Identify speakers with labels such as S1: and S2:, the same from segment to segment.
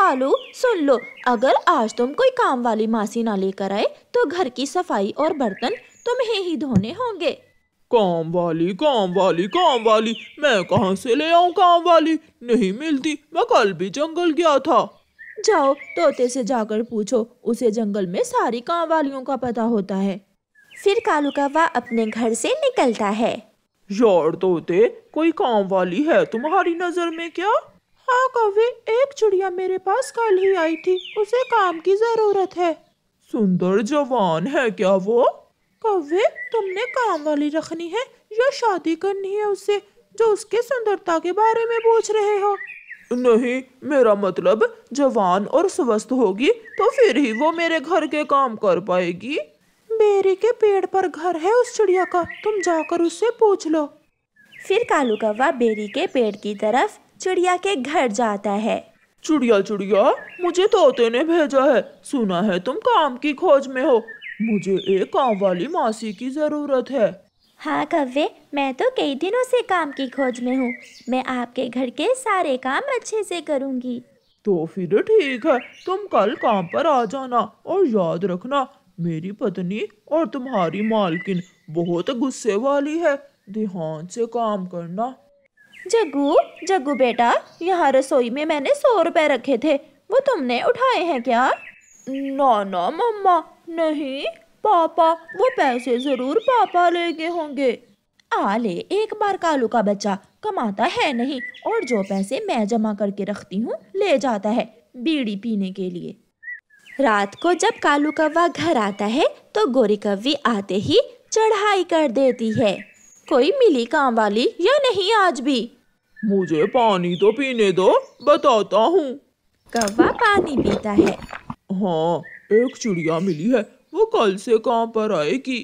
S1: कालू सुन लो अगर आज तुम कोई काम वाली मासी ना लेकर आए तो घर की सफाई और बर्तन तुम्हें ही धोने होंगे
S2: काम वाली काम वाली काम वाली मैं कहाँ से ले आऊँ काम वाली नहीं मिलती मैं कल भी जंगल गया था
S1: जाओ तोते से जाकर पूछो उसे जंगल में सारी काम वालियों का पता होता है फिर कालू का वाह अपने घर से निकलता है
S2: यार तोते कोई काम वाली है तुम्हारी नजर में क्या हाँ कौवे एक चिड़िया मेरे पास कल ही आई थी उसे काम की जरूरत है सुंदर जवान है क्या वो कौवे तुमने काम वाली रखनी है या शादी करनी है उसे जो उसके सुंदरता के बारे में पूछ रहे हो नहीं मेरा मतलब जवान और स्वस्थ होगी तो फिर ही वो मेरे घर के काम कर पाएगी बेरी के पेड़ पर घर है उस चिड़िया का तुम जाकर उससे पूछ
S1: लो फिर कालू कौवा बेरी के पेड़ की तरफ चिड़िया
S2: के घर जाता है चिड़िया चिड़िया मुझे तोते ने भेजा है सुना है तुम काम की खोज में हो मुझे एक काम वाली मासी की ज़रूरत है हाँ कव्वे
S1: मैं तो कई दिनों से काम की खोज में हूँ मैं आपके घर के सारे काम अच्छे से
S2: करूँगी तो फिर ठीक है तुम कल काम पर आ जाना और याद रखना मेरी पत्नी और तुम्हारी मालकिन बहुत गुस्से वाली है ध्यान से काम करना जग्गू जग्गू बेटा यहाँ रसोई में मैंने सौ रुपए रखे थे वो तुमने उठाए हैं क्या ना ना मम्मा
S1: नहीं पापा वो पैसे जरूर पापा ले गए होंगे आले एक बार कालू का बच्चा कमाता है नहीं और जो पैसे मैं जमा करके रखती हूँ ले जाता है बीड़ी पीने के लिए रात को जब कालू कौवा घर आता है तो गोरी कवि आते ही चढ़ाई कर देती है कोई मिली काम वाली या नहीं आज भी
S2: मुझे पानी तो पीने दो बताता हूँ कौवा पानी पीता है हाँ एक चिड़िया मिली है वो कल से कहाँ पर आएगी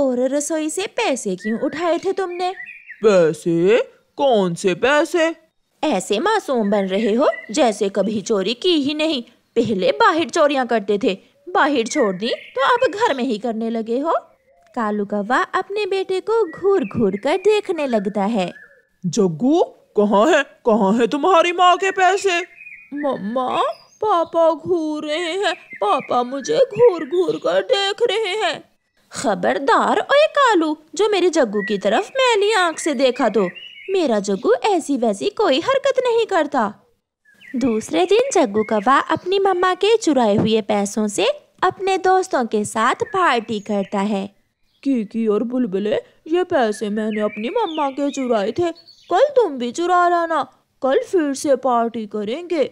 S2: और रसोई से पैसे क्यों उठाए थे तुमने पैसे कौन से पैसे ऐसे मासूम बन रहे हो
S1: जैसे कभी चोरी की ही नहीं पहले बाहर चोरियां करते थे बाहर छोड़ दी तो अब घर में ही करने लगे हो कालू कौवा अपने बेटे को घूर घूर कर
S2: देखने लगता है जग्गू कहाँ है कहाँ है तुम्हारी माँ के पैसे मम्मा पापा घूर रहे हैं पापा मुझे घूर घूर
S1: कर देख रहे हैं खबरदार ओए कालू जो मेरे जग्गू की तरफ मैली आंख से देखा तो मेरा जग्गू ऐसी वैसी कोई हरकत नहीं करता दूसरे दिन जग्गू कवा अपनी मम्मा के चुराए हुए पैसों से अपने दोस्तों के साथ पार्टी करता है कीकी और बुलबुले ये पैसे मैंने अपनी मम्मा के चुराए थे कल तुम भी चुरा लाना कल फिर से पार्टी करेंगे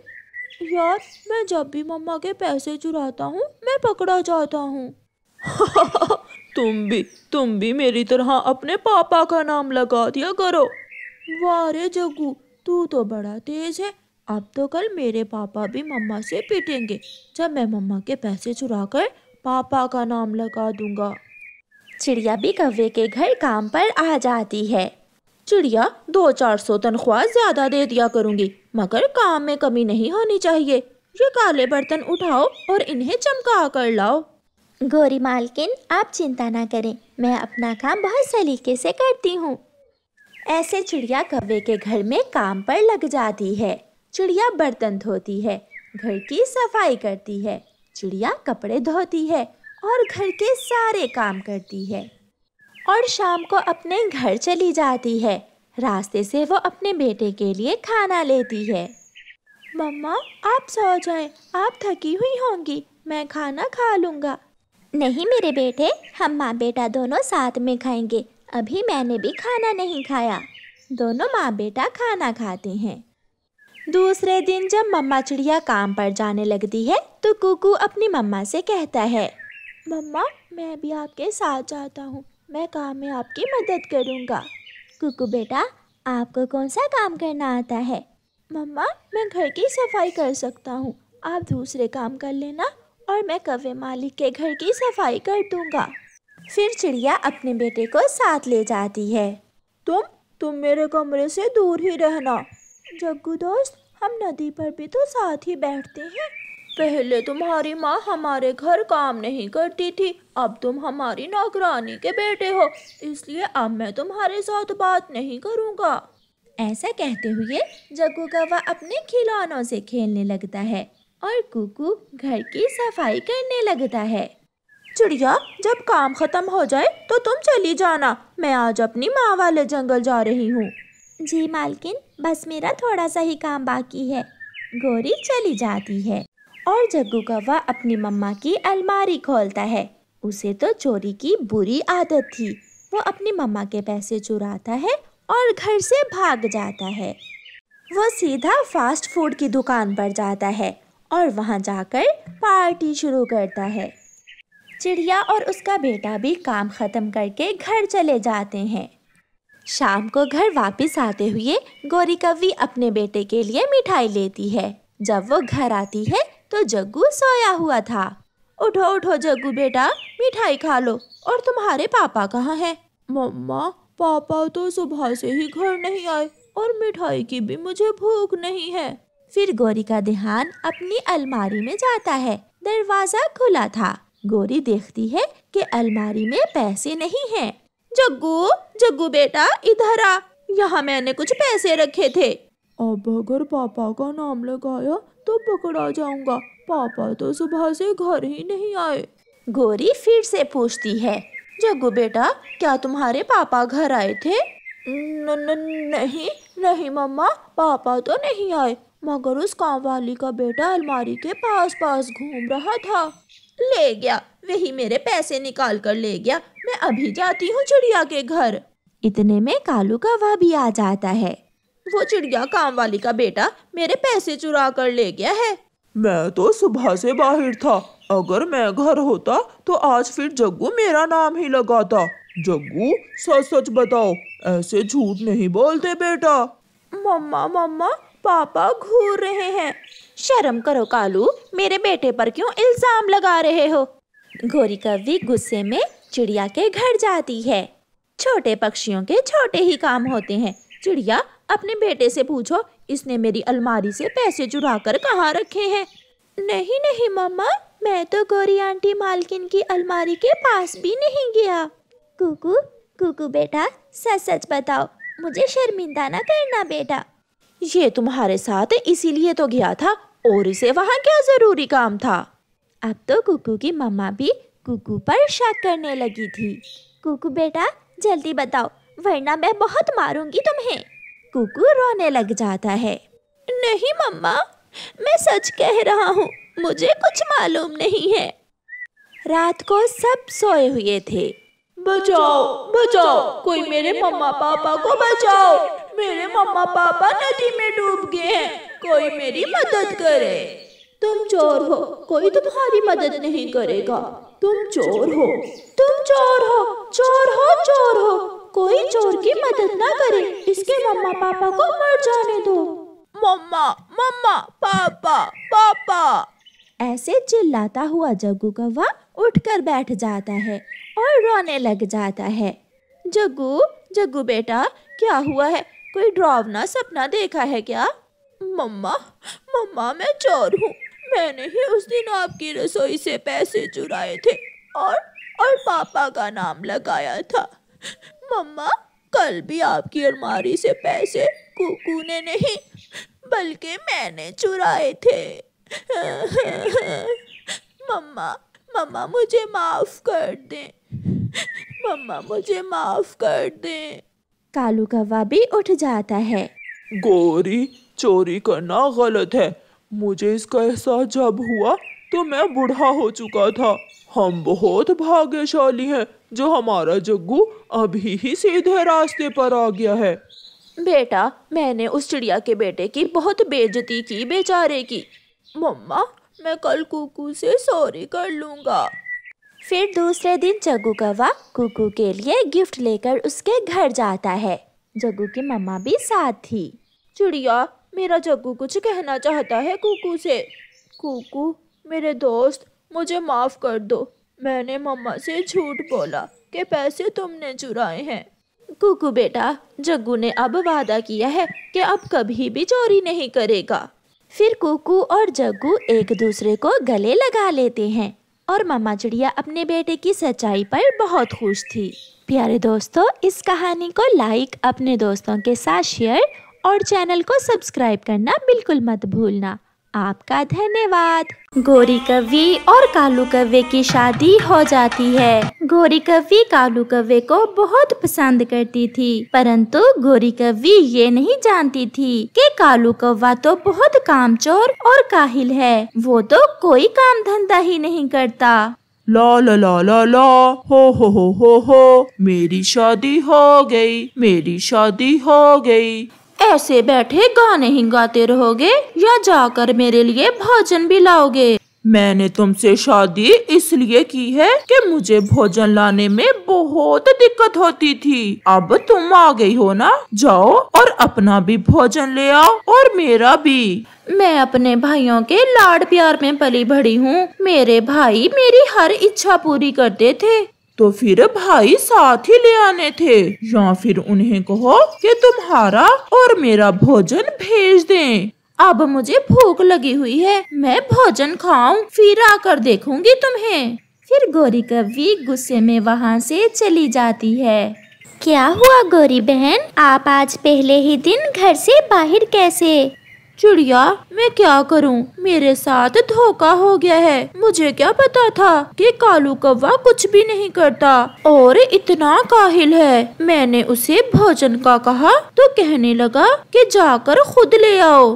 S1: यार मैं जब भी मम्मा के पैसे चुराता हूँ मैं पकड़ा जाता हूँ
S2: तुम भी तुम भी मेरी तरह अपने पापा का नाम
S1: लगा दिया करो वारे जगू तू तो बड़ा तेज है अब तो कल मेरे पापा भी मम्मा से पीटेंगे जब मैं मम्मा के पैसे चुरा कर पापा का नाम लगा दूंगा चिड़िया भी कव्वे के घर काम पर आ जाती है चिड़िया दो चार सौ तनख्वाह ज्यादा दे दिया करूंगी मगर काम में कमी नहीं होनी चाहिए ये काले बर्तन उठाओ और इन्हें चमका कर लाओ गोरी मालकिन आप चिंता ना करें मैं अपना काम बहुत सलीके से करती हूँ ऐसे चिड़िया कव्वे के घर में काम पर लग जाती है चिड़िया बर्तन धोती है घर की सफाई करती है चिड़िया कपड़े धोती है और घर के सारे काम करती है और शाम को अपने घर चली जाती है रास्ते से वो अपने बेटे के लिए खाना लेती है मम्मा आप सो जाएं, आप थकी हुई होंगी मैं खाना खा लूँगा नहीं मेरे बेटे हम माँ बेटा दोनों साथ में खाएंगे अभी मैंने भी खाना नहीं खाया दोनों माँ बेटा खाना खाते हैं दूसरे दिन जब मम्मा चिड़िया काम पर जाने लगती है तो कुकू अपनी मम्मा से कहता है मम्मा मैं भी आपके साथ जाता हूँ मैं काम में आपकी मदद करूँगा कुकु बेटा आपको कौन सा काम करना आता है मम्मा मैं घर की सफाई कर सकता हूँ आप दूसरे काम कर लेना और मैं कवे मालिक के घर की सफाई कर दूंगा फिर चिड़िया अपने बेटे को साथ ले जाती है तुम तुम मेरे कमरे से दूर ही रहना जग्गू दोस्त हम नदी पर भी तो साथ ही बैठते हैं पहले तुम्हारी माँ हमारे घर काम नहीं करती थी अब तुम हमारी नौकरानी के बेटे हो इसलिए अब मैं तुम्हारे साथ बात नहीं करूँगा ऐसा कहते हुए जग्गू कौवा अपने खिलौनों से खेलने लगता है और कुकू घर की सफाई करने लगता है चिड़िया जब काम खत्म हो जाए तो तुम चली जाना मैं आज अपनी माँ वाले जंगल जा रही हूँ जी मालकिन बस मेरा थोड़ा सा ही काम बाकी है गोरी चली जाती है और जग्गू कौवा अपनी मम्मा की अलमारी खोलता है उसे तो चोरी की बुरी आदत थी वो अपनी मम्मा के पैसे चुराता है और घर से भाग जाता है वो सीधा फास्ट फूड की दुकान पर जाता है और वहाँ जाकर पार्टी शुरू करता है चिड़िया और उसका बेटा भी काम ख़त्म करके घर चले जाते हैं शाम को घर वापस आते हुए गौरी कवि अपने बेटे के लिए मिठाई लेती है जब वो घर आती है तो जग्गू सोया हुआ था उठो उठो जग्गू बेटा मिठाई खा लो और तुम्हारे पापा कहाँ हैं मम्मा पापा तो सुबह से ही घर नहीं आए और मिठाई की भी मुझे भूख नहीं है फिर गौरी का ध्यान अपनी अलमारी में जाता है दरवाजा खुला था गौरी देखती है कि अलमारी में पैसे नहीं हैं। जग्गू जग्गू बेटा इधर आ यहाँ मैंने कुछ पैसे रखे थे अब अगर पापा का नाम लगाया तो पकड़ा जाऊंगा पापा तो सुबह से घर ही नहीं आए गोरी फिर से पूछती है जग्गू बेटा क्या तुम्हारे पापा घर आए थे न, न, नहीं नहीं मम्मा पापा तो नहीं आए मगर उस काम वाली का बेटा अलमारी के पास पास घूम रहा था ले गया वही मेरे पैसे निकाल कर ले गया मैं अभी जाती हूँ चिड़िया के घर इतने में कालू का वह भी आ जाता है वो चिड़िया काम वाली का बेटा मेरे पैसे चुरा कर ले गया है
S2: मैं तो सुबह से बाहर था अगर मैं घर होता तो आज फिर जग्गू मेरा नाम ही लगाता जग्गू सच सच बताओ ऐसे झूठ नहीं बोलते बेटा मम्मा मम्मा पापा घूर रहे
S1: हैं शर्म करो कालू मेरे बेटे पर क्यों इल्जाम लगा रहे हो गोरी कवि गुस्से में चिड़िया के घर जाती है छोटे पक्षियों के छोटे ही काम होते हैं चिड़िया अपने बेटे से पूछो इसने मेरी अलमारी से पैसे चुरा कर कहाँ रखे हैं नहीं नहीं मम्मा मैं तो गोरी आंटी मालकिन की अलमारी के पास भी नहीं गया कुकू कुकू बेटा सच सच बताओ मुझे शर्मिंदा ना करना बेटा ये तुम्हारे साथ इसीलिए तो गया था और इसे वहाँ क्या ज़रूरी काम था अब तो कुकू की मम्मा भी कुकू पर शक करने लगी थी कुकू बेटा जल्दी बताओ वरना मैं बहुत मारूंगी तुम्हें कुकू रोने लग जाता है नहीं मम्मा मैं सच कह रहा हूँ मुझे कुछ मालूम नहीं है रात को सब सोए हुए थे बचाओ बचाओ कोई मेरे मम्मा पापा को बचाओ मेरे मम्मा पापा नदी में डूब गए हैं कोई मेरी मदद करे तुम चोर हो कोई तुम्हारी मदद नहीं करेगा तुम चोर हो तुम चोर हो चोर हो चोर हो चोर की मदद ना करे इसके मम्मा पापा को मर जाने दो मम्मा मम्मा पापा पापा ऐसे चिल्लाता हुआ जग्गू कौवा उठकर बैठ जाता है और रोने लग जाता है जग्गू जग्गू बेटा क्या हुआ है कोई डरावना सपना देखा है क्या मम्मा मम्मा मैं चोर हूँ मैंने ही उस दिन आपकी रसोई से पैसे चुराए थे और और पापा का नाम लगाया था मम्मा कल भी आपकी अलमारी से पैसे कुकू ने नहीं बल्कि मैंने चुराए थे मम्मा मम्मा मुझे
S2: माफ कर दें मम्मा मुझे माफ कर दें
S1: कालू कौवा भी उठ जाता है
S2: गोरी चोरी करना गलत है मुझे इसका एहसास जब हुआ तो मैं बूढ़ा हो चुका था हम बहुत भाग्यशाली हैं जो हमारा जग्गू अभी ही सीधे रास्ते पर आ गया है
S1: बेटा मैंने उस चिड़िया के बेटे की बहुत बेजती की बेचारे की मम्मा मैं कल कुकू से सॉरी कर लूंगा फिर दूसरे दिन जग्गू कवा कुकू के लिए गिफ्ट लेकर उसके घर जाता है जग्गू की मम्मा भी साथ थी चिड़िया मेरा जग्गू कुछ कहना चाहता है कुकू से कुकू मेरे दोस्त मुझे माफ़ कर दो मैंने मम्मा से झूठ बोला कि पैसे तुमने चुराए हैं कुकू बेटा जग्गू ने अब वादा किया है कि अब कभी भी चोरी नहीं करेगा फिर कुकू और जग्गू एक दूसरे को गले लगा लेते हैं और मामा चिड़िया अपने बेटे की सच्चाई पर बहुत खुश थी प्यारे दोस्तों इस कहानी को लाइक अपने दोस्तों के साथ शेयर और चैनल को सब्सक्राइब करना बिल्कुल मत भूलना आपका धन्यवाद गोरी कवि और कालू कव्य की शादी हो जाती है गोरी कवि कालू कव्य को बहुत पसंद करती थी परंतु गोरी कवि ये नहीं जानती थी कि कालू कौवा तो बहुत कामचोर और काहिल है वो तो कोई काम धंधा ही नहीं करता
S2: ला ला ला ला ला हो हो हो हो हो मेरी शादी हो गई मेरी शादी हो गई ऐसे बैठे गाने ही गाते रहोगे या जाकर मेरे लिए भोजन भी लाओगे मैंने तुमसे शादी इसलिए की है कि मुझे भोजन लाने में बहुत दिक्कत होती थी अब तुम आ गई हो ना जाओ और अपना भी भोजन ले आओ और मेरा भी मैं अपने भाइयों के लाड प्यार में पली भड़ी हूँ मेरे भाई मेरी हर इच्छा पूरी करते थे तो फिर भाई साथ ही ले आने थे या फिर उन्हें कहो कि तुम्हारा और मेरा भोजन भेज दें अब मुझे भूख लगी हुई है मैं भोजन खाऊं फिर आकर देखूंगी तुम्हें फिर गौरी
S1: कवि गुस्से में वहाँ से चली जाती है क्या हुआ गौरी बहन आप आज पहले ही दिन घर से बाहर कैसे चिड़िया मैं क्या करूं? मेरे साथ धोखा हो गया है मुझे क्या पता था कि कालू कौवा कुछ भी नहीं करता और इतना काहिल है मैंने उसे भोजन का कहा तो कहने लगा कि जाकर खुद ले आओ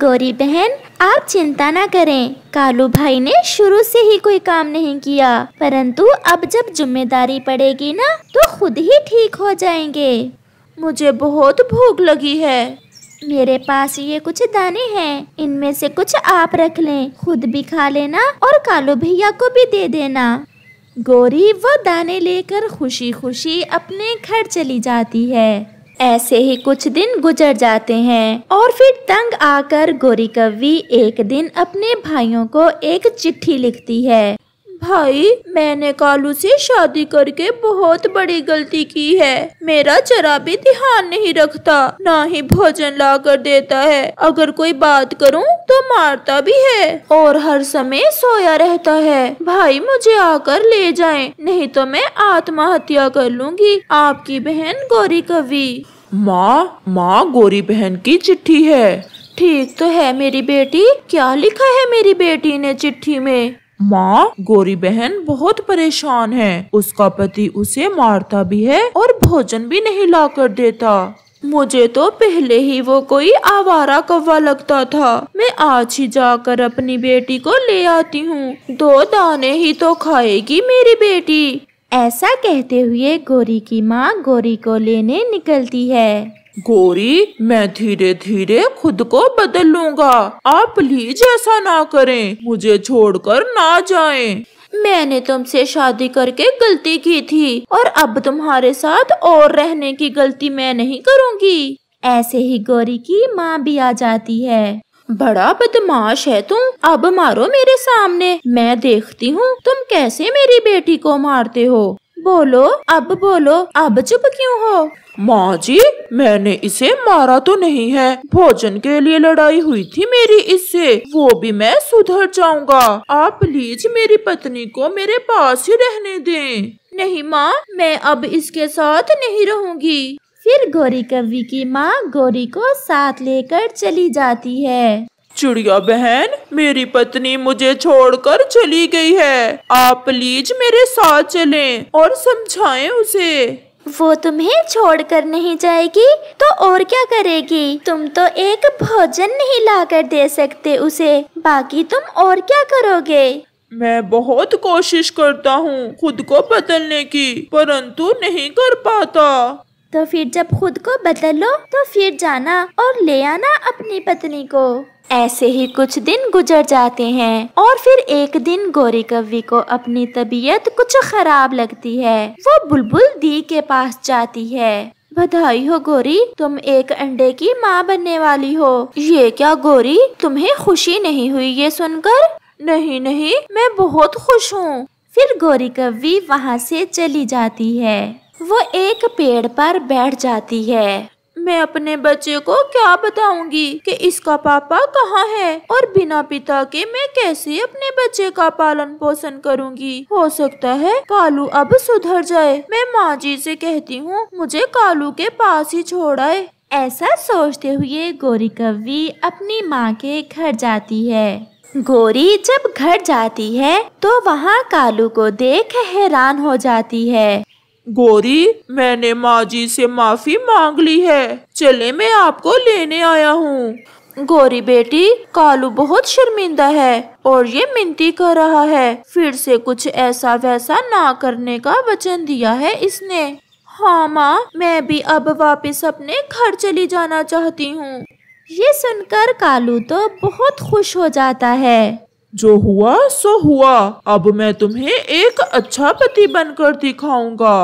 S1: गौरी बहन आप चिंता ना करें कालू भाई ने शुरू से ही कोई काम नहीं किया परंतु अब जब जिम्मेदारी पड़ेगी ना तो खुद ही ठीक हो जाएंगे मुझे बहुत भूख लगी है मेरे पास ये कुछ दाने हैं इनमें से कुछ आप रख लें खुद भी खा लेना और कालू भैया को भी दे देना गोरी वो दाने लेकर खुशी खुशी अपने घर चली जाती है ऐसे ही कुछ दिन गुजर जाते हैं और फिर तंग आकर गोरी कवि एक दिन अपने भाइयों को एक चिट्ठी लिखती है भाई मैंने कालू से शादी करके बहुत बड़ी गलती की है मेरा जरा भी ध्यान नहीं रखता ना ही भोजन ला कर देता है अगर कोई बात करूं तो मारता भी है और हर समय सोया रहता है भाई मुझे आकर ले जाएं नहीं तो मैं आत्महत्या कर लूंगी आपकी बहन गौरी कवि
S2: माँ माँ गोरी बहन की चिट्ठी है ठीक तो है मेरी बेटी क्या लिखा है मेरी बेटी ने चिट्ठी में माँ गोरी बहन बहुत परेशान है उसका पति उसे मारता भी है और भोजन भी नहीं ला कर देता मुझे तो पहले ही वो कोई आवारा कौवा लगता था मैं आज ही जाकर अपनी बेटी को ले आती हूँ दो दाने ही तो खाएगी मेरी
S1: बेटी ऐसा कहते हुए गोरी की माँ गोरी को लेने निकलती
S2: है गौरी मैं धीरे धीरे खुद को बदल लूंगा आप प्लीज ऐसा ना करें मुझे छोड़कर ना जाएं। मैंने तुमसे
S1: शादी करके गलती की थी और अब तुम्हारे साथ और रहने की गलती मैं नहीं करूंगी ऐसे ही गौरी की माँ भी आ जाती है बड़ा बदमाश है तुम अब मारो मेरे सामने मैं देखती हूँ तुम कैसे मेरी बेटी
S2: को मारते हो बोलो अब बोलो अब चुप क्यों हो माँ जी मैंने इसे मारा तो नहीं है भोजन के लिए लड़ाई हुई थी मेरी इससे वो भी मैं सुधर जाऊंगा आप प्लीज मेरी पत्नी को मेरे पास ही रहने दें नहीं माँ मैं अब इसके साथ नहीं रहूंगी फिर
S1: गौरी कवि की माँ गौरी को साथ लेकर चली जाती है
S2: चिड़िया बहन मेरी पत्नी मुझे छोड़कर चली गई है आप प्लीज मेरे साथ चलें और समझाएं उसे वो तुम्हें छोड़कर नहीं
S1: जाएगी तो और क्या करेगी तुम तो एक भोजन नहीं लाकर दे सकते
S2: उसे बाकी तुम और क्या करोगे मैं बहुत कोशिश करता हूँ खुद को बदलने की परंतु नहीं कर पाता तो फिर जब खुद
S1: को बदल लो तो फिर जाना और ले आना अपनी पत्नी को ऐसे ही कुछ दिन गुजर जाते हैं और फिर एक दिन गौरी कवि को अपनी तबीयत कुछ खराब लगती है वो बुलबुल दी के पास जाती है बधाई हो गोरी तुम एक अंडे की माँ बनने वाली हो ये क्या गोरी तुम्हें खुशी नहीं हुई ये सुनकर नहीं नहीं मैं बहुत खुश हूँ फिर गोरी कवि वहाँ से चली जाती है वो एक पेड़ पर बैठ जाती है मैं अपने बच्चे को क्या बताऊंगी कि इसका पापा कहाँ है और बिना पिता के मैं कैसे अपने बच्चे का पालन पोषण करूंगी हो सकता है कालू अब सुधर जाए मैं माँ जी से कहती हूँ मुझे कालू के पास ही छोड़ आए ऐसा सोचते हुए गोरी कवि अपनी माँ के घर जाती है गोरी जब घर जाती है तो वहाँ कालू को देख
S2: हैरान हो जाती है गौरी मैंने माँ जी से माफी मांग ली है चले मैं आपको लेने आया हूँ गौरी बेटी कालू बहुत शर्मिंदा है और ये मिनती कर रहा है फिर से कुछ ऐसा वैसा
S1: ना करने का वचन दिया है इसने हाँ माँ मैं भी अब वापस अपने घर चली जाना चाहती हूँ ये सुनकर कालू तो बहुत खुश
S2: हो जाता है जो हुआ सो हुआ अब मैं तुम्हें एक अच्छा पति बनकर दिखाऊंगा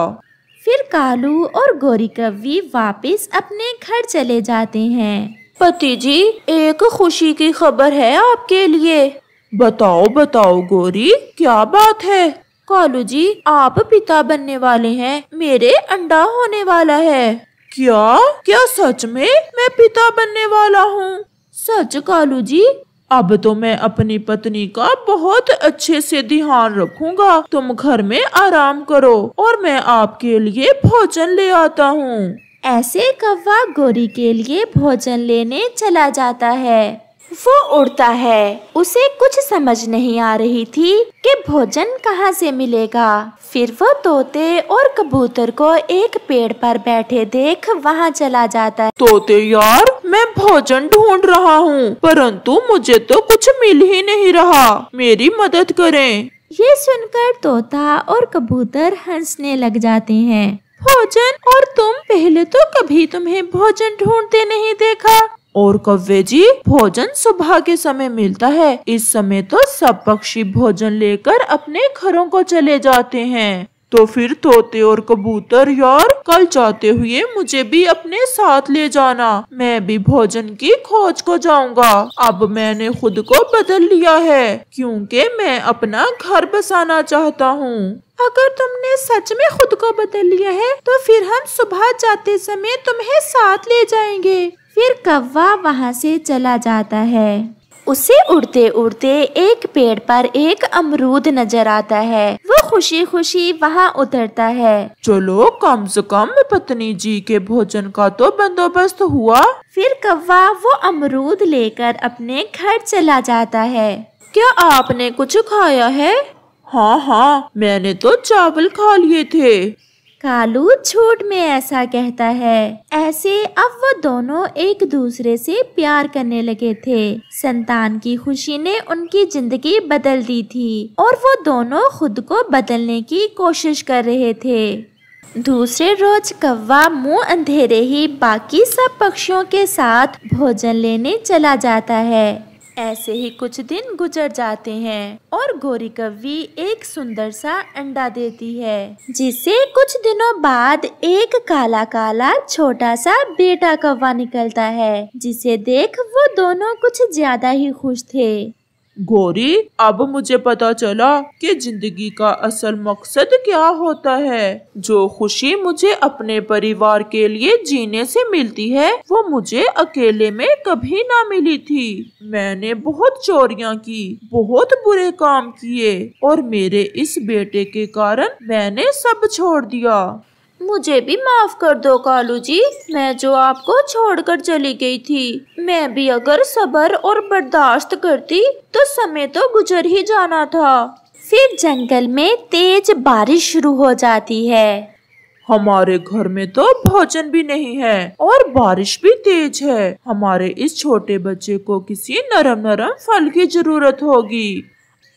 S2: फिर कालू और गौरी कवि वापस
S1: अपने घर चले जाते हैं पति जी एक खुशी की खबर है
S2: आपके लिए बताओ बताओ गोरी क्या बात है कालू जी आप पिता बनने वाले हैं मेरे अंडा होने वाला है क्या क्या सच में मैं पिता बनने वाला हूँ सच कालू जी अब तो मैं अपनी पत्नी का बहुत अच्छे से ध्यान रखूंगा तुम घर में आराम करो और मैं आपके लिए भोजन ले आता हूँ ऐसे
S1: कौवा गोरी के लिए भोजन लेने चला जाता है वो उड़ता है उसे कुछ समझ नहीं आ रही थी कि भोजन कहाँ से मिलेगा फिर वो तोते और कबूतर को एक पेड़ पर बैठे देख वहाँ चला जाता है
S2: तोते यार मैं भोजन ढूंढ रहा हूँ परंतु मुझे तो कुछ मिल ही नहीं रहा मेरी मदद करें
S1: ये सुनकर तोता और कबूतर हंसने लग जाते हैं
S2: भोजन और तुम पहले तो कभी तुम्हें भोजन ढूंढते नहीं देखा और कव्वे जी भोजन सुबह के समय मिलता है इस समय तो सब पक्षी भोजन लेकर अपने घरों को चले जाते हैं तो फिर तोते और कबूतर यार कल जाते हुए मुझे भी अपने साथ ले जाना मैं भी भोजन की खोज को जाऊंगा अब मैंने खुद को बदल लिया है क्योंकि मैं अपना घर बसाना चाहता हूँ अगर तुमने सच में खुद को बदल लिया है तो फिर हम सुबह जाते समय तुम्हें
S1: साथ ले जाएंगे फिर कौवा वहाँ से चला जाता है उसे उड़ते उड़ते एक पेड़ पर एक अमरूद नजर आता है वो खुशी
S2: खुशी वहाँ उतरता है चलो कम से कम पत्नी जी के भोजन का तो बंदोबस्त हुआ फिर कौवा वो अमरूद लेकर अपने घर चला
S1: जाता है क्या आपने कुछ खाया है हाँ हाँ मैंने तो चावल खा लिए थे कालू झूठ में ऐसा कहता है ऐसे अब वो दोनों एक दूसरे से प्यार करने लगे थे संतान की खुशी ने उनकी जिंदगी बदल दी थी और वो दोनों खुद को बदलने की कोशिश कर रहे थे दूसरे रोज कौवा मुंह अंधेरे ही बाकी सब पक्षियों के साथ भोजन लेने चला जाता है ऐसे ही कुछ दिन गुजर जाते हैं और गोरी कव्वी एक सुंदर सा अंडा देती है जिसे कुछ दिनों बाद एक काला काला छोटा सा बेटा कौवा निकलता है जिसे देख वो दोनों कुछ ज्यादा ही खुश थे
S2: गोरी अब मुझे पता चला कि जिंदगी का असल मकसद क्या होता है जो खुशी मुझे अपने परिवार के लिए जीने से मिलती है वो मुझे अकेले में कभी ना मिली थी मैंने बहुत चोरियां की बहुत बुरे काम किए और मेरे इस बेटे के कारण मैंने सब छोड़ दिया
S1: मुझे भी माफ कर दो कालू जी मैं जो आपको छोड़कर चली गई थी मैं भी अगर सबर और बर्दाश्त करती तो समय तो गुजर ही जाना था फिर जंगल में तेज
S2: बारिश शुरू हो जाती है हमारे घर में तो भोजन भी नहीं है और बारिश भी तेज है हमारे इस छोटे बच्चे को किसी नरम नरम फल की जरूरत होगी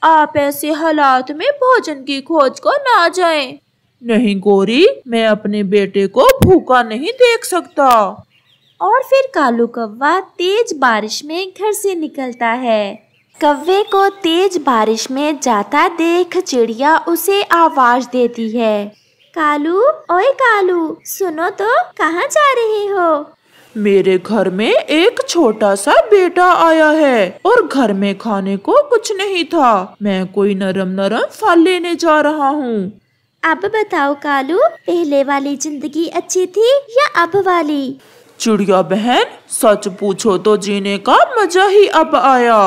S2: आप ऐसे हालात में भोजन की खोज को ना जाएं। नहीं गोरी मैं अपने बेटे को भूखा नहीं देख सकता
S1: और फिर कालू कौवा तेज बारिश में
S2: घर से निकलता है
S1: कौवे को तेज बारिश में जाता देख चिड़िया उसे आवाज देती है कालू ओए कालू सुनो तो कहाँ जा रहे हो
S2: मेरे घर में एक छोटा सा बेटा आया है और घर में खाने को कुछ नहीं था मैं कोई नरम नरम फल लेने जा रहा हूँ अब बताओ कालू पहले वाली जिंदगी अच्छी थी या अब वाली चिड़िया बहन सच पूछो तो जीने का मजा ही अब आया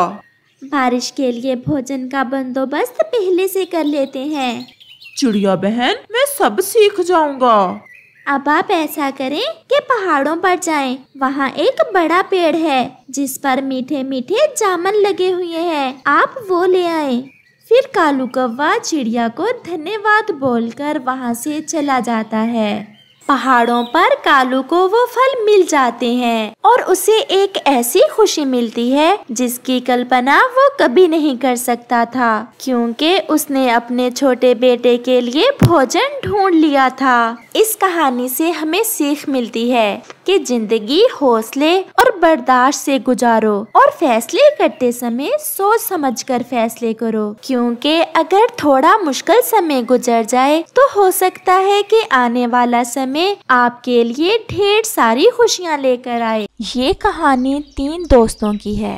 S1: बारिश के लिए भोजन का बंदोबस्त पहले से कर लेते हैं चिड़िया बहन मैं सब सीख जाऊंगा अब आप ऐसा करें कि पहाड़ों पर जाएं। वहाँ एक बड़ा पेड़ है जिस पर मीठे मीठे जामन लगे हुए हैं आप वो ले आए फिर कालू कौवा चिड़िया को धन्यवाद बोलकर वहाँ से चला जाता है पहाड़ों पर कालू को वो फल मिल जाते हैं और उसे एक ऐसी खुशी मिलती है जिसकी कल्पना वो कभी नहीं कर सकता था क्योंकि उसने अपने छोटे बेटे के लिए भोजन ढूंढ लिया था इस कहानी से हमें सीख मिलती है कि जिंदगी हौसले और बर्दाश्त से गुजारो और फैसले करते समय सोच समझकर फैसले करो क्योंकि अगर थोड़ा मुश्किल समय गुजर जाए तो हो सकता है कि आने वाला समय में आपके लिए ढेर सारी खुशियाँ लेकर आए ये कहानी तीन दोस्तों की है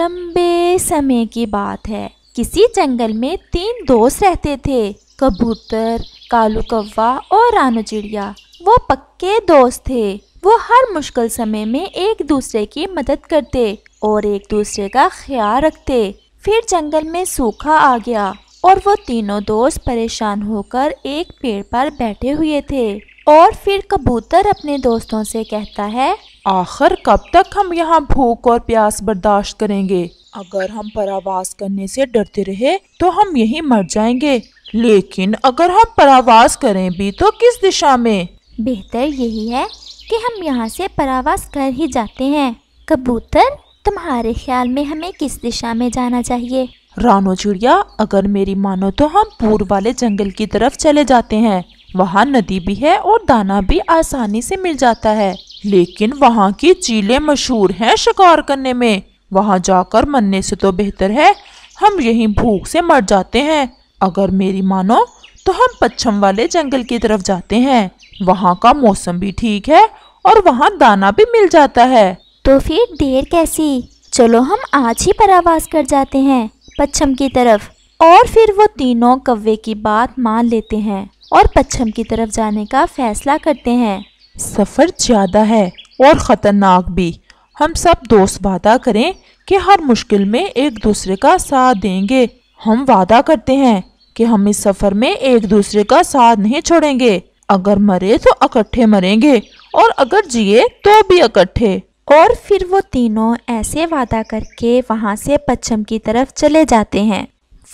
S1: लंबे समय की बात है किसी जंगल में तीन दोस्त रहते थे कबूतर कालू कौवा और रानू चिड़िया वो पक्के दोस्त थे वो हर मुश्किल समय में एक दूसरे की मदद करते और एक दूसरे का ख्याल रखते फिर जंगल में सूखा आ गया और वो तीनों दोस्त परेशान होकर एक पेड़ पर बैठे हुए थे और फिर कबूतर अपने दोस्तों से कहता
S2: है आखिर कब तक हम यहाँ भूख और प्यास बर्दाश्त करेंगे अगर हम परावास करने से डरते रहे तो हम यहीं मर जाएंगे लेकिन अगर हम परावास करें भी तो किस दिशा में बेहतर यही है कि हम यहाँ से
S1: परावास कर ही जाते हैं कबूतर तुम्हारे ख्याल में हमें किस दिशा में
S2: जाना चाहिए रानो चिड़िया अगर मेरी मानो तो हम पूर्व वाले जंगल की तरफ चले जाते हैं वहाँ नदी भी है और दाना भी आसानी से मिल जाता है लेकिन वहाँ की चीले मशहूर हैं शिकार करने में वहाँ जाकर मरने से तो बेहतर है हम यहीं भूख से मर जाते हैं अगर मेरी मानो तो हम पश्चिम वाले जंगल की तरफ जाते हैं वहाँ का मौसम भी ठीक है और वहाँ दाना भी मिल जाता है तो फिर देर कैसी चलो हम आज ही परावास कर
S1: जाते हैं पश्चिम की तरफ और फिर वो तीनों कव्वे की बात मान लेते हैं
S2: और पश्चिम की तरफ जाने का फैसला करते हैं सफ़र ज़्यादा है और ख़तरनाक भी हम सब दोस्त वादा करें कि हर मुश्किल में एक दूसरे का साथ देंगे हम वादा करते हैं कि हम इस सफ़र में एक दूसरे का साथ नहीं छोड़ेंगे अगर मरे तो इकट्ठे मरेंगे और अगर जिए तो भी इकट्ठे
S1: और फिर वो तीनों ऐसे वादा करके वहाँ से पश्चिम की तरफ चले जाते हैं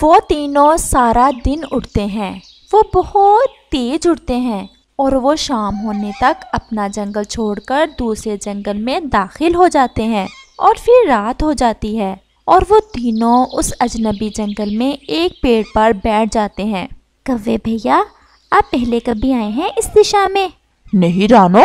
S1: वो तीनों सारा दिन उठते हैं वो बहुत तेज उड़ते हैं और वो शाम होने तक अपना जंगल छोड़कर दूसरे जंगल में दाखिल हो जाते हैं और फिर रात हो जाती है और वो तीनों उस अजनबी जंगल में एक पेड़ पर बैठ जाते हैं कव्वे भैया
S2: आप पहले कभी आए हैं इस दिशा में नहीं रानो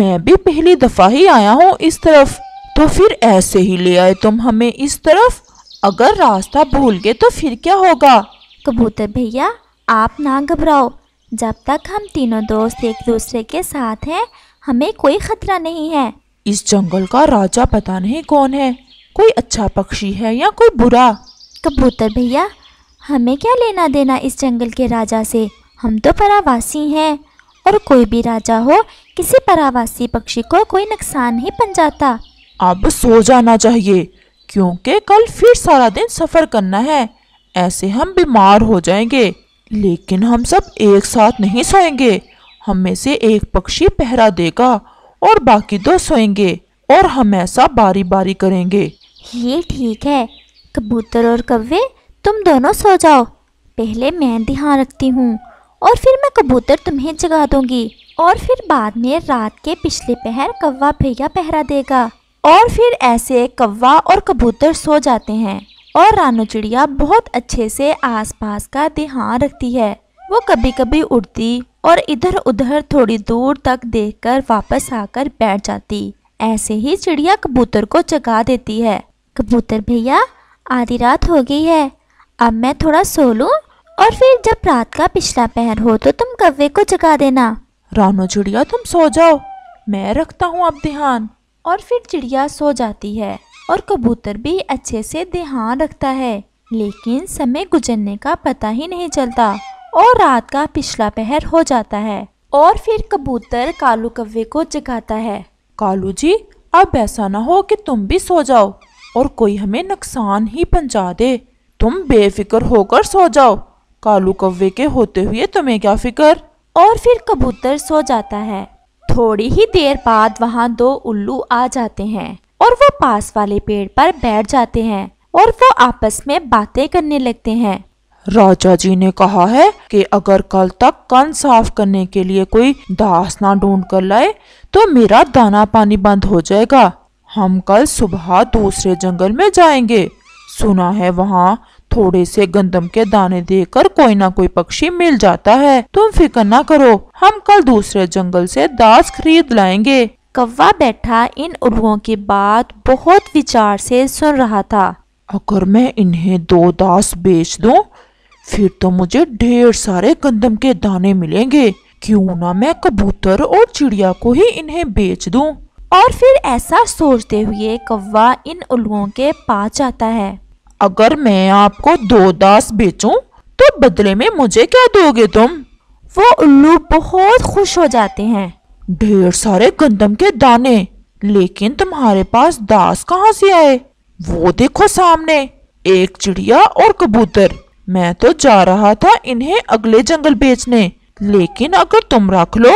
S2: मैं भी पहली दफा ही आया हूँ इस तरफ तो फिर ऐसे ही ले आए तुम हमें इस तरफ अगर रास्ता भूल गए तो फिर क्या होगा कबूतर भैया आप ना घबराओ
S1: जब तक हम तीनों दोस्त एक दूसरे के साथ हैं हमें कोई खतरा नहीं है
S2: इस जंगल का राजा पता नहीं कौन है कोई अच्छा पक्षी है या कोई बुरा
S1: कबूतर भैया हमें क्या लेना देना इस जंगल के राजा से हम तो परावासी हैं और कोई भी राजा हो किसी परावासी पक्षी को कोई
S2: नुकसान नहीं पहुंचाता अब सो जाना चाहिए क्योंकि कल फिर सारा दिन सफ़र करना है ऐसे हम बीमार हो जाएंगे लेकिन हम सब एक साथ नहीं सोएंगे हम में से एक पक्षी पहरा देगा और बाकी दो सोएंगे और हम ऐसा बारी बारी करेंगे
S1: ये ठीक है कबूतर और कव्वे तुम दोनों सो जाओ पहले मैं ध्यान रखती हूँ और फिर मैं कबूतर तुम्हें जगा दूंगी और फिर बाद में रात के पिछले पहर कौवा भैया पहरा देगा और फिर ऐसे कौवा और कबूतर सो जाते हैं और रानो चिड़िया बहुत अच्छे से आसपास का ध्यान रखती है वो कभी कभी उड़ती और इधर उधर थोड़ी दूर तक देखकर वापस आकर बैठ जाती ऐसे ही चिड़िया कबूतर को जगा देती है कबूतर भैया आधी रात हो गई है अब मैं थोड़ा सो लूं और फिर जब रात का पिछला पहर हो तो तुम कव्वे को जगा देना रानो चिड़िया तुम सो जाओ मैं रखता हूँ अब ध्यान और फिर चिड़िया सो जाती है और कबूतर भी अच्छे से ध्यान रखता है लेकिन समय गुजरने का पता ही नहीं चलता और रात का पिछला पहर हो जाता है और फिर कबूतर कालू कव्वे को जगाता है कालू
S2: जी अब ऐसा ना हो कि तुम भी सो जाओ और कोई हमें नुकसान ही पहुंचा दे तुम बेफिक्र होकर सो जाओ कालू कव्वे के होते हुए तुम्हें क्या फिक्र और फिर कबूतर सो जाता है
S1: थोड़ी ही देर बाद वहाँ दो उल्लू आ जाते हैं और वो पास वाले पेड़ पर बैठ जाते हैं और वो आपस में बातें करने लगते हैं
S2: राजा जी ने कहा है कि अगर कल तक कान साफ करने के लिए कोई दास ना ढूंढ कर लाए तो मेरा दाना पानी बंद हो जाएगा हम कल सुबह दूसरे जंगल में जाएंगे सुना है वहाँ थोड़े से गंदम के दाने देकर कोई ना कोई पक्षी मिल जाता है तुम फिक्र ना करो हम कल दूसरे जंगल से दास खरीद लाएंगे कौवा बैठा इन उल्लुओं की बात बहुत विचार से सुन रहा था अगर मैं इन्हें दो दास बेच दूं, फिर तो मुझे ढेर सारे गंदम के दाने मिलेंगे क्यों ना मैं कबूतर और चिड़िया को ही इन्हें बेच दूं?
S1: और फिर ऐसा
S2: सोचते हुए कौवा इन उल्लुओं के पास जाता है अगर मैं आपको दो दास बेचूं, तो बदले में मुझे क्या दोगे तुम वो उल्लू बहुत खुश हो जाते हैं ढेर सारे गंदम के दाने लेकिन तुम्हारे पास दास कहाँ से आए वो देखो सामने एक चिड़िया और कबूतर मैं तो जा रहा था इन्हें अगले जंगल बेचने लेकिन अगर तुम रख लो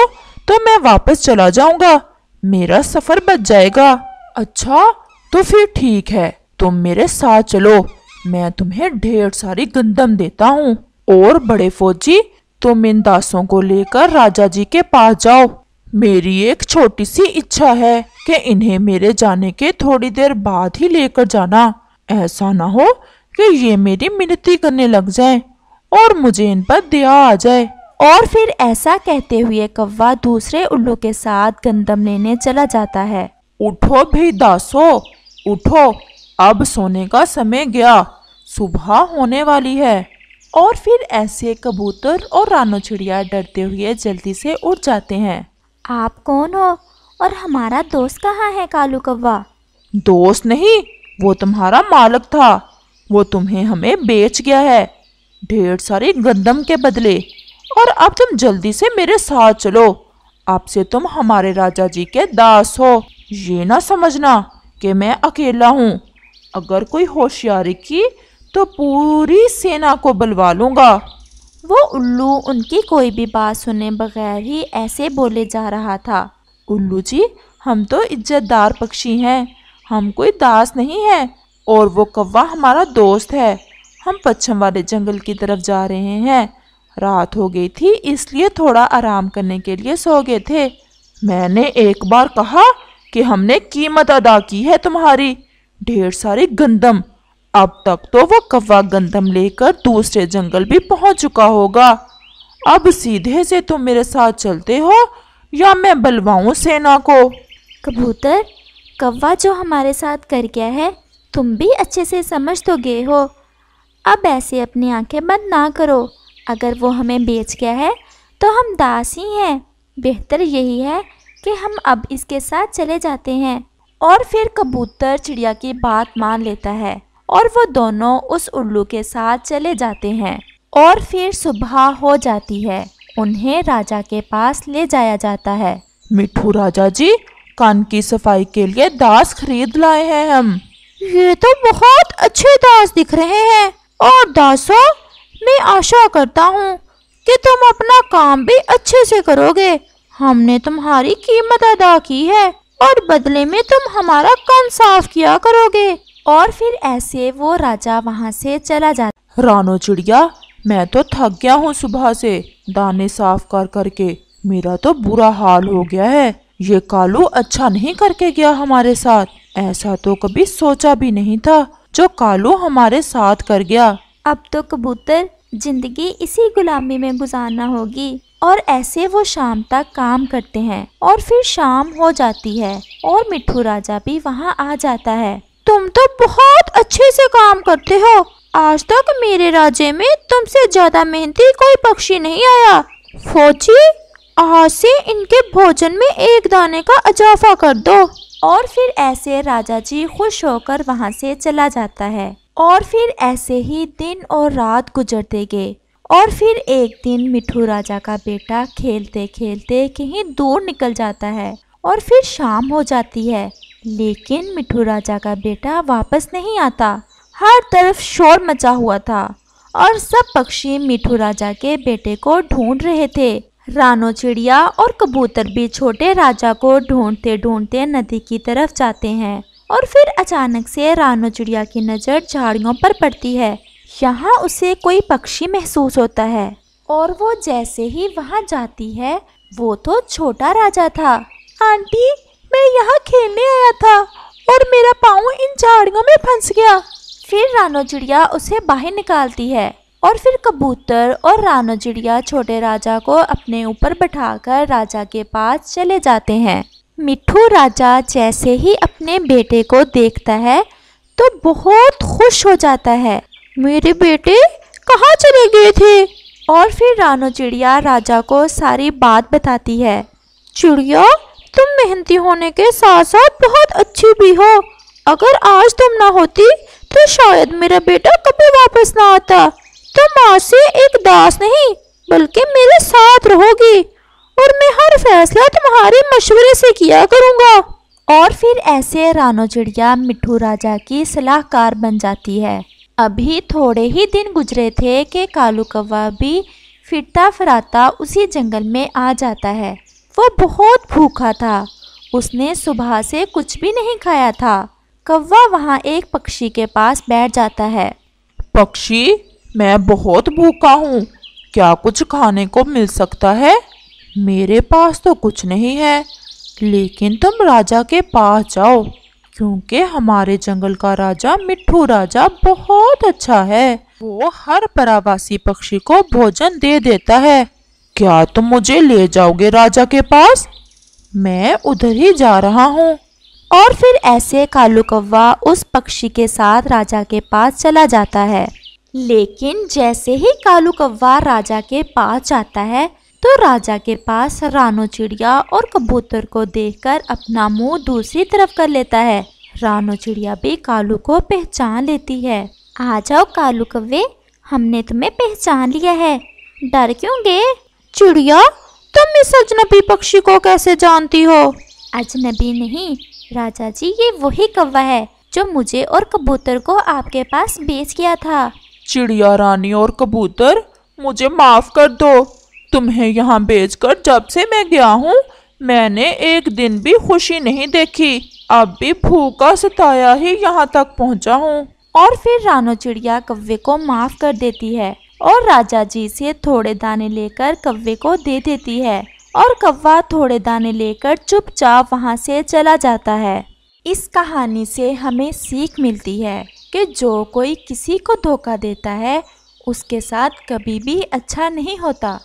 S2: तो मैं वापस चला जाऊंगा मेरा सफर बच जाएगा अच्छा तो फिर ठीक है तुम मेरे साथ चलो मैं तुम्हें ढेर सारी गंदम देता हूँ और बड़े फौजी तुम इन दासों को लेकर राजा जी के पास जाओ मेरी एक छोटी सी इच्छा है कि इन्हें मेरे जाने के थोड़ी देर बाद ही लेकर जाना ऐसा ना हो कि ये मेरी मिनती करने लग जाए और मुझे इन पर दया आ जाए और
S1: फिर ऐसा कहते हुए कौवा दूसरे उल्लू के साथ गंदम लेने चला जाता है
S2: उठो भी दासो उठो अब सोने का समय गया सुबह होने वाली है और फिर ऐसे कबूतर और रानो चिड़िया डरते हुए जल्दी से उठ जाते हैं आप कौन हो और हमारा दोस्त कहाँ है कालू कौवा दोस्त नहीं वो तुम्हारा मालक था वो तुम्हें हमें बेच गया है ढेर सारी गंदम के बदले और अब तुम जल्दी से मेरे साथ चलो अब से तुम हमारे राजा जी के दास हो ये ना समझना कि मैं अकेला हूँ अगर कोई होशियारी की तो पूरी सेना को बुलवा लूँगा वो उल्लू उनकी कोई भी बात सुने बगैर ही ऐसे बोले जा रहा था उल्लू जी हम तो इज्जतदार पक्षी हैं हम कोई दास नहीं हैं और वो कौवा हमारा दोस्त है हम पश्चिम वाले जंगल की तरफ जा रहे हैं रात हो गई थी इसलिए थोड़ा आराम करने के लिए सो गए थे मैंने एक बार कहा कि हमने कीमत अदा की है तुम्हारी ढेर सारी गंदम अब तक तो वह कौवा गंदम लेकर दूसरे जंगल भी पहुंच चुका होगा अब सीधे से तुम मेरे साथ चलते हो या मैं बलवाऊँ सेना को कबूतर कौवा जो हमारे साथ कर गया है तुम भी अच्छे से समझ तो गए हो
S1: अब ऐसे अपनी आंखें बंद ना करो अगर वो हमें बेच गया है तो हम दास ही हैं बेहतर यही है कि हम अब इसके साथ चले जाते हैं और फिर कबूतर चिड़िया की बात मान लेता है और वो दोनों उस उल्लू के साथ चले जाते हैं और फिर सुबह हो जाती है
S2: उन्हें राजा के पास ले जाया जाता है मिठू राजा जी कान की सफाई के लिए दास खरीद लाए हैं हम ये तो बहुत अच्छे दास दिख रहे हैं और दासो मैं आशा करता हूँ कि तुम अपना
S1: काम भी अच्छे से करोगे हमने तुम्हारी कीमत अदा की है और बदले में तुम हमारा कान साफ किया करोगे और फिर ऐसे वो राजा वहाँ
S2: से चला जाता रानो चिड़िया मैं तो थक गया हूँ सुबह से दाने साफ कर करके मेरा तो बुरा हाल हो गया है ये कालू अच्छा नहीं करके गया हमारे साथ ऐसा तो कभी सोचा भी नहीं था जो कालू हमारे साथ कर गया अब तो कबूतर जिंदगी इसी गुलामी में गुजारना होगी
S1: और ऐसे वो शाम तक काम करते हैं और फिर शाम हो जाती है और मिठू राजा भी वहाँ आ जाता है तुम तो बहुत अच्छे से काम करते हो आज तक मेरे राज्य में तुमसे ज्यादा मेहनती कोई पक्षी नहीं आया फौजी आज से इनके भोजन में एक दाने का अजाफा कर दो और फिर ऐसे राजा जी खुश होकर वहाँ से चला जाता है और फिर ऐसे ही दिन और रात गुजरते गए और फिर एक दिन मिठू राजा का बेटा खेलते खेलते कहीं दूर निकल जाता है और फिर शाम हो जाती है लेकिन मिठू राजा का बेटा वापस नहीं आता हर तरफ शोर मचा हुआ था और सब पक्षी मिठू राजा के बेटे को ढूंढ रहे थे रानो चिड़िया और कबूतर भी छोटे राजा को ढूंढते ढूंढते नदी की तरफ जाते हैं और फिर अचानक से रानो चिड़िया की नज़र झाड़ियों पर पड़ती है यहाँ उसे कोई पक्षी महसूस होता है और वो जैसे ही वहाँ जाती है वो तो छोटा राजा था आंटी मैं यहाँ खेलने आया था और मेरा पाँव इन झाड़ियों में फंस गया फिर रानो चिड़िया उसे बाहर निकालती है और फिर कबूतर और रानो चिड़िया छोटे राजा को अपने ऊपर बैठाकर राजा के पास चले जाते हैं मिठू राजा जैसे ही अपने बेटे को देखता है तो बहुत खुश हो जाता है मेरे बेटे कहाँ चले गए थे और फिर रानो चिड़िया राजा को सारी बात बताती है चिड़िया तुम मेहनती होने के साथ साथ बहुत अच्छी भी हो अगर आज तुम ना होती तो शायद मेरा बेटा कभी वापस ना आता तुम आज से एक दास नहीं बल्कि मेरे साथ रहोगी और मैं हर फैसला तुम्हारे मशवरे से किया करूँगा और फिर ऐसे रानो चिड़िया मिठू राजा की सलाहकार बन जाती है अभी थोड़े ही दिन गुजरे थे कि कालू कौवा भी फिरता फराता उसी जंगल में आ जाता है वह बहुत भूखा था उसने सुबह से कुछ भी नहीं खाया था कौवा वहाँ एक पक्षी के पास बैठ जाता है
S2: पक्षी मैं बहुत भूखा हूँ क्या कुछ खाने को मिल सकता है मेरे पास तो कुछ नहीं है लेकिन तुम राजा के पास जाओ क्योंकि हमारे जंगल का राजा मिट्ठू राजा बहुत अच्छा है वो हर परावासी पक्षी को भोजन दे देता है क्या तुम मुझे ले जाओगे राजा के पास मैं उधर ही जा रहा हूँ
S1: और फिर ऐसे कालू कौवा उस पक्षी के साथ राजा के पास चला जाता है लेकिन जैसे ही कालू कौवा राजा के पास जाता है तो राजा के पास रानो चिड़िया और कबूतर को देखकर अपना मुंह दूसरी तरफ कर लेता है रानो चिड़िया भी कालू को पहचान लेती है आ जाओ कालू कौवे हमने तुम्हें पहचान लिया है डर क्यों गे चिड़िया तुम इस अजनबी पक्षी को कैसे जानती हो अजनबी नहीं राजा जी ये वही कौवा है जो मुझे और कबूतर को आपके पास बेच गया
S2: था चिड़िया रानी और कबूतर मुझे माफ कर दो तुम्हें यहाँ बेच कर जब से मैं गया हूँ मैंने एक दिन भी खुशी नहीं देखी अब भी भूखा सताया ही यहाँ तक पहुँचा हूँ और फिर रानो चिड़िया
S1: कौवे को माफ कर देती है और राजा जी से थोड़े दाने लेकर कव्वे को दे देती है और कव्वा थोड़े दाने लेकर चुपचाप वहाँ से चला जाता है इस कहानी से हमें सीख मिलती है कि जो कोई किसी को धोखा देता है उसके साथ कभी भी अच्छा नहीं होता